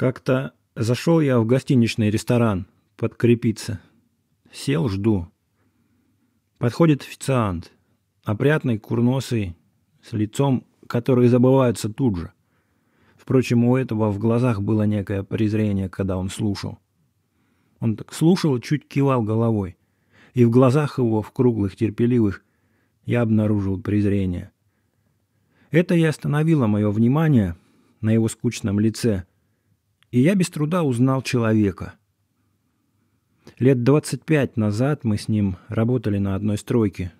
Как-то зашел я в гостиничный ресторан подкрепиться. Сел, жду. Подходит официант. Опрятный, курносый, с лицом, которые забываются тут же. Впрочем, у этого в глазах было некое презрение, когда он слушал. Он так слушал, чуть кивал головой. И в глазах его, в круглых, терпеливых, я обнаружил презрение. Это и остановило мое внимание на его скучном лице, и я без труда узнал человека. Лет 25 назад мы с ним работали на одной стройке,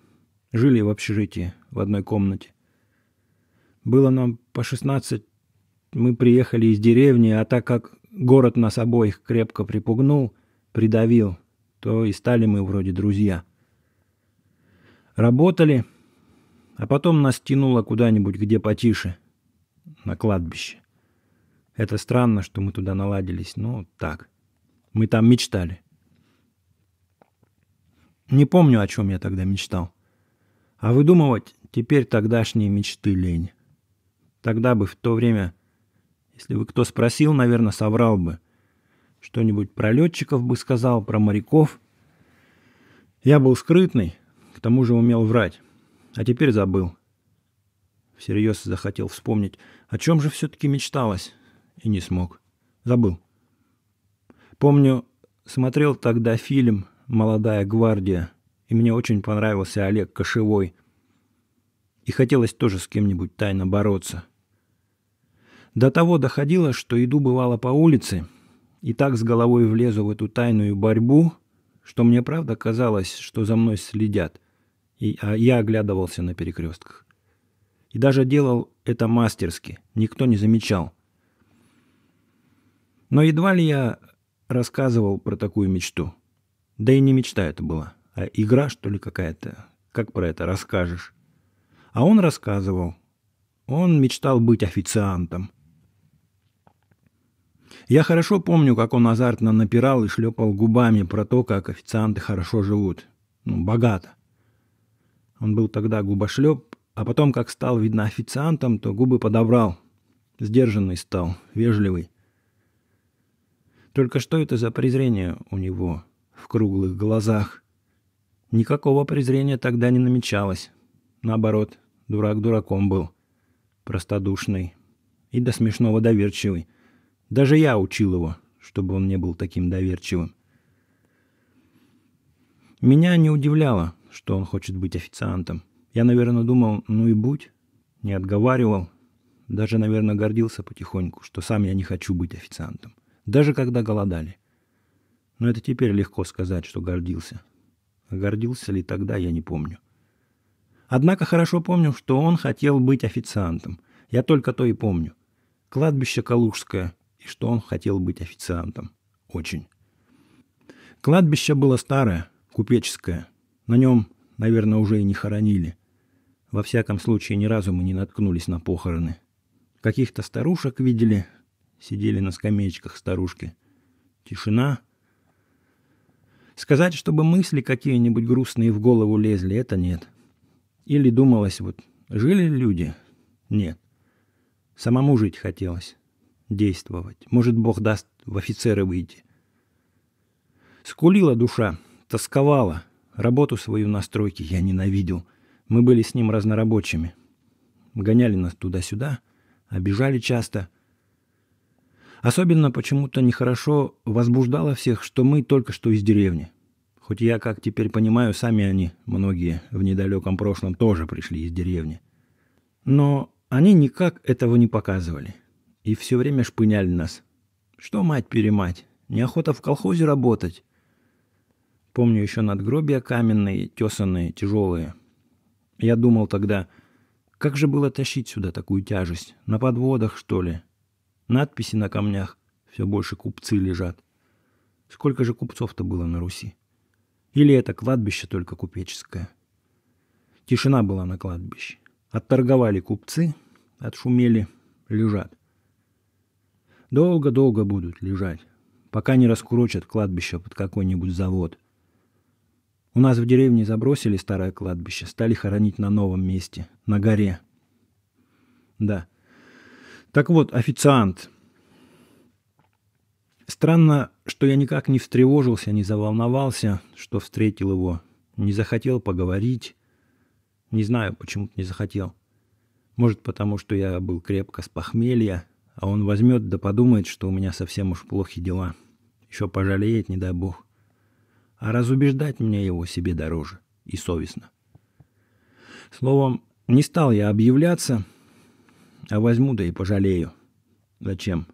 жили в общежитии, в одной комнате. Было нам по 16, мы приехали из деревни, а так как город нас обоих крепко припугнул, придавил, то и стали мы вроде друзья. Работали, а потом нас тянуло куда-нибудь, где потише, на кладбище. Это странно, что мы туда наладились, но так. Мы там мечтали. Не помню, о чем я тогда мечтал. А выдумывать теперь тогдашние мечты лень. Тогда бы в то время, если бы кто спросил, наверное, соврал бы. Что-нибудь про летчиков бы сказал, про моряков. Я был скрытный, к тому же умел врать. А теперь забыл. Всерьез захотел вспомнить, о чем же все-таки мечталось и не смог. Забыл. Помню, смотрел тогда фильм «Молодая гвардия», и мне очень понравился Олег Кошевой. И хотелось тоже с кем-нибудь тайно бороться. До того доходило, что иду бывало по улице, и так с головой влезу в эту тайную борьбу, что мне правда казалось, что за мной следят, и, а я оглядывался на перекрестках. И даже делал это мастерски, никто не замечал – но едва ли я рассказывал про такую мечту. Да и не мечта это была, а игра, что ли, какая-то. Как про это расскажешь? А он рассказывал. Он мечтал быть официантом. Я хорошо помню, как он азартно напирал и шлепал губами про то, как официанты хорошо живут. Ну, богато. Он был тогда губошлеп, а потом, как стал, видно, официантом, то губы подобрал. Сдержанный стал, вежливый. Только что это за презрение у него в круглых глазах? Никакого презрения тогда не намечалось. Наоборот, дурак дураком был. Простодушный и до смешного доверчивый. Даже я учил его, чтобы он не был таким доверчивым. Меня не удивляло, что он хочет быть официантом. Я, наверное, думал, ну и будь. Не отговаривал. Даже, наверное, гордился потихоньку, что сам я не хочу быть официантом даже когда голодали. Но это теперь легко сказать, что гордился. А гордился ли тогда, я не помню. Однако хорошо помню, что он хотел быть официантом. Я только то и помню. Кладбище Калужское, и что он хотел быть официантом. Очень. Кладбище было старое, купеческое. На нем, наверное, уже и не хоронили. Во всяком случае, ни разу мы не наткнулись на похороны. Каких-то старушек видели, сидели на скамеечках старушки. Тишина. Сказать, чтобы мысли какие-нибудь грустные в голову лезли, это нет. Или думалось, вот жили люди? Нет. Самому жить хотелось. Действовать. Может, Бог даст в офицеры выйти. Скулила душа, тосковала. Работу свою на стройке я ненавидел. Мы были с ним разнорабочими. Гоняли нас туда-сюда, обижали часто — Особенно почему-то нехорошо возбуждало всех, что мы только что из деревни. Хоть я, как теперь понимаю, сами они, многие в недалеком прошлом, тоже пришли из деревни. Но они никак этого не показывали. И все время шпыняли нас. Что мать-перемать, неохота в колхозе работать. Помню еще надгробия каменные, тесанные, тяжелые. Я думал тогда, как же было тащить сюда такую тяжесть? На подводах, что ли? Надписи на камнях. Все больше купцы лежат. Сколько же купцов-то было на Руси? Или это кладбище только купеческое? Тишина была на кладбище. Отторговали купцы, отшумели, лежат. Долго-долго будут лежать, пока не раскурочат кладбище под какой-нибудь завод. У нас в деревне забросили старое кладбище, стали хоронить на новом месте, на горе. Да, так вот, официант. Странно, что я никак не встревожился, не заволновался, что встретил его. Не захотел поговорить. Не знаю, почему-то не захотел. Может, потому что я был крепко с похмелья, а он возьмет да подумает, что у меня совсем уж плохи дела. Еще пожалеет, не дай бог. А разубеждать мне его себе дороже и совестно. Словом, не стал я объявляться — а возьму да и пожалею. Зачем?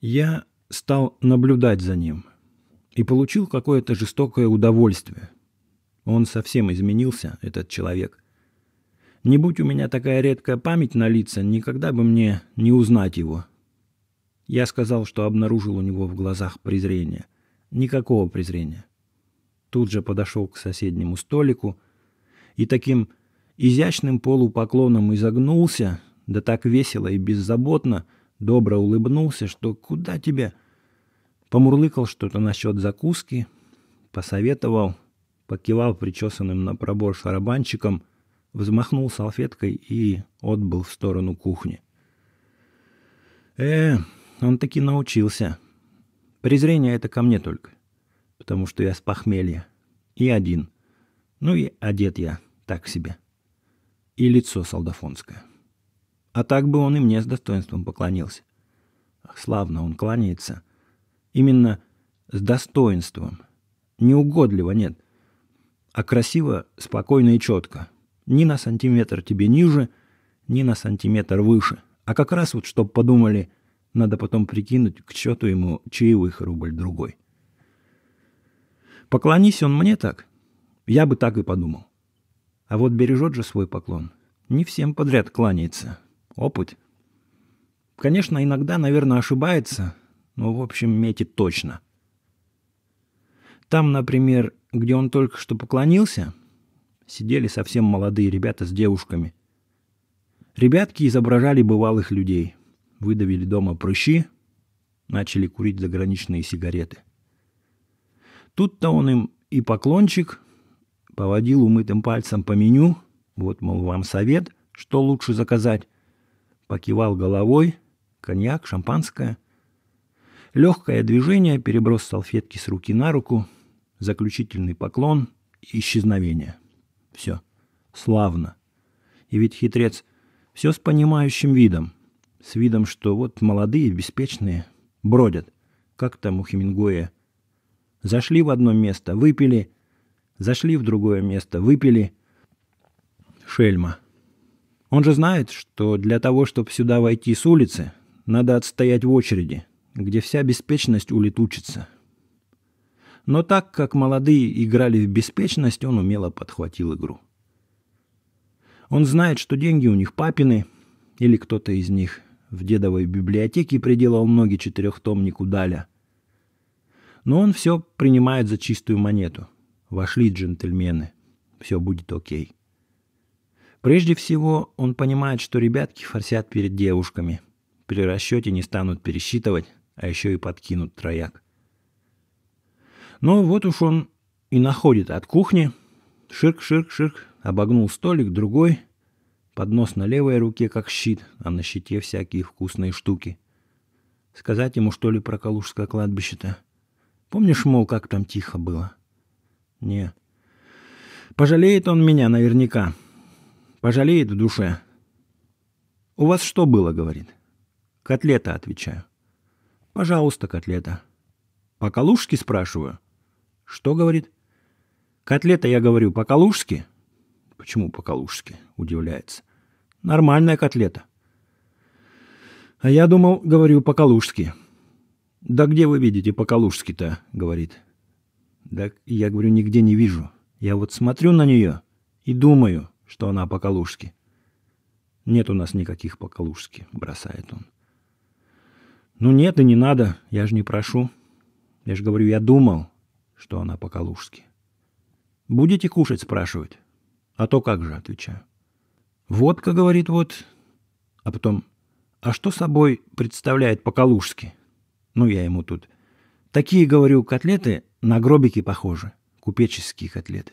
Я стал наблюдать за ним и получил какое-то жестокое удовольствие. Он совсем изменился, этот человек. Не будь у меня такая редкая память на лица, никогда бы мне не узнать его. Я сказал, что обнаружил у него в глазах презрение. Никакого презрения. Тут же подошел к соседнему столику и таким изящным полупоклоном изогнулся, да так весело и беззаботно, добро улыбнулся, что куда тебе? Помурлыкал что-то насчет закуски, посоветовал, покивал причесанным на пробор шарабанчиком, взмахнул салфеткой и отбыл в сторону кухни. Э, он таки научился. Презрение это ко мне только, потому что я с похмелья. И один. Ну и одет я так себе. И лицо солдафонское. А так бы он и мне с достоинством поклонился. Ах, славно он кланяется. Именно с достоинством. Неугодливо нет. А красиво, спокойно и четко. Ни на сантиметр тебе ниже, ни на сантиметр выше. А как раз вот, чтоб подумали, надо потом прикинуть к счету ему чаевых рубль-другой. Поклонись он мне так, я бы так и подумал. А вот бережет же свой поклон. Не всем подряд кланяется. Опыт, Конечно, иногда, наверное, ошибается, но, в общем, метит точно. Там, например, где он только что поклонился, сидели совсем молодые ребята с девушками. Ребятки изображали бывалых людей, выдавили дома прыщи, начали курить заграничные сигареты. Тут-то он им и поклончик, поводил умытым пальцем по меню, вот, мол, вам совет, что лучше заказать, покивал головой, коньяк, шампанское. Легкое движение, переброс салфетки с руки на руку, заключительный поклон и исчезновение. Все. Славно. И ведь хитрец все с понимающим видом. С видом, что вот молодые, беспечные, бродят. Как там у Хемингуэя. Зашли в одно место, выпили. Зашли в другое место, выпили. Шельма. Он же знает, что для того, чтобы сюда войти с улицы, надо отстоять в очереди, где вся беспечность улетучится. Но так как молодые играли в беспечность, он умело подхватил игру. Он знает, что деньги у них папины, или кто-то из них в дедовой библиотеке приделал ноги четырехтомнику Даля. Но он все принимает за чистую монету. Вошли джентльмены. Все будет окей. Прежде всего, он понимает, что ребятки форсят перед девушками. При расчете не станут пересчитывать, а еще и подкинут трояк. Но ну, вот уж он и находит от кухни. Ширк-ширк-ширк, обогнул столик, другой. Поднос на левой руке как щит, а на щите всякие вкусные штуки. Сказать ему, что ли, про Калужское кладбище-то? Помнишь, мол, как там тихо было? Не. Пожалеет он меня наверняка. — Пожалеет в душе. «У вас что было?» — говорит. «Котлета», — отвечаю. «Пожалуйста, котлета». «По-калужски?» — спрашиваю. «Что?» — говорит. «Котлета, я говорю, по-калужски?» «Почему по-калужски?» — удивляется. «Нормальная котлета». «А я думал, говорю, по-калужски». «Да где вы видите по-калужски-то?» — говорит. «Да я говорю, нигде не вижу. Я вот смотрю на нее и думаю, что она по-калужски. Нет у нас никаких по-калужски, бросает он. Ну нет и не надо, я же не прошу. Я же говорю, я думал, что она по-калужски. Будете кушать, спрашивает. А то как же, отвечаю. Водка, говорит, вот. А потом, а что собой представляет по-калужски? Ну, я ему тут. Такие, говорю, котлеты на гробики похожи. Купеческие котлеты.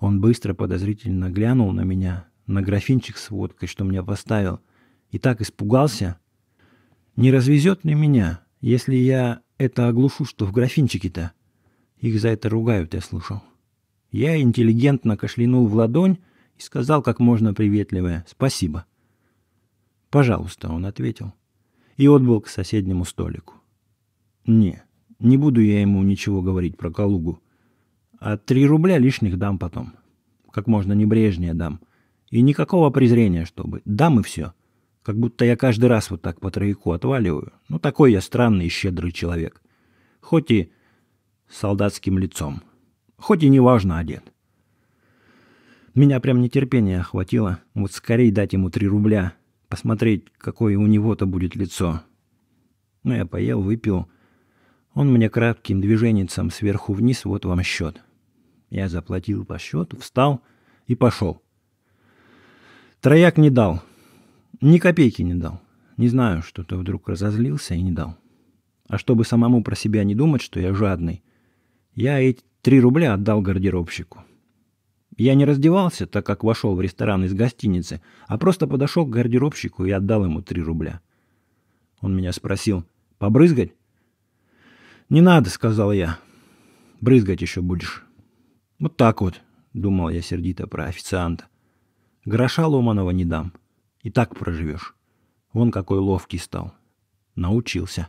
Он быстро подозрительно глянул на меня, на графинчик с водкой, что мне поставил, и так испугался. Не развезет ли меня, если я это оглушу, что в графинчике-то? Их за это ругают, я слышал. Я интеллигентно кашлянул в ладонь и сказал как можно приветливое «спасибо». «Пожалуйста», — он ответил, и отбыл к соседнему столику. «Не, не буду я ему ничего говорить про Калугу. А три рубля лишних дам потом. Как можно небрежнее дам. И никакого презрения, чтобы. Дам и все. Как будто я каждый раз вот так по трояку отваливаю. Ну, такой я странный и щедрый человек. Хоть и солдатским лицом. Хоть и неважно одет. Меня прям нетерпение охватило. Вот скорее дать ему три рубля. Посмотреть, какое у него-то будет лицо. Ну, я поел, выпил. Он мне кратким движенцем сверху вниз, вот вам счет. — я заплатил по счету, встал и пошел. Трояк не дал. Ни копейки не дал. Не знаю, что-то вдруг разозлился и не дал. А чтобы самому про себя не думать, что я жадный, я эти три рубля отдал гардеробщику. Я не раздевался, так как вошел в ресторан из гостиницы, а просто подошел к гардеробщику и отдал ему три рубля. Он меня спросил, побрызгать? «Не надо», — сказал я. «Брызгать еще будешь». Вот так вот, думал я сердито про официанта. Гроша ломаного не дам. И так проживешь. Вон какой ловкий стал. Научился.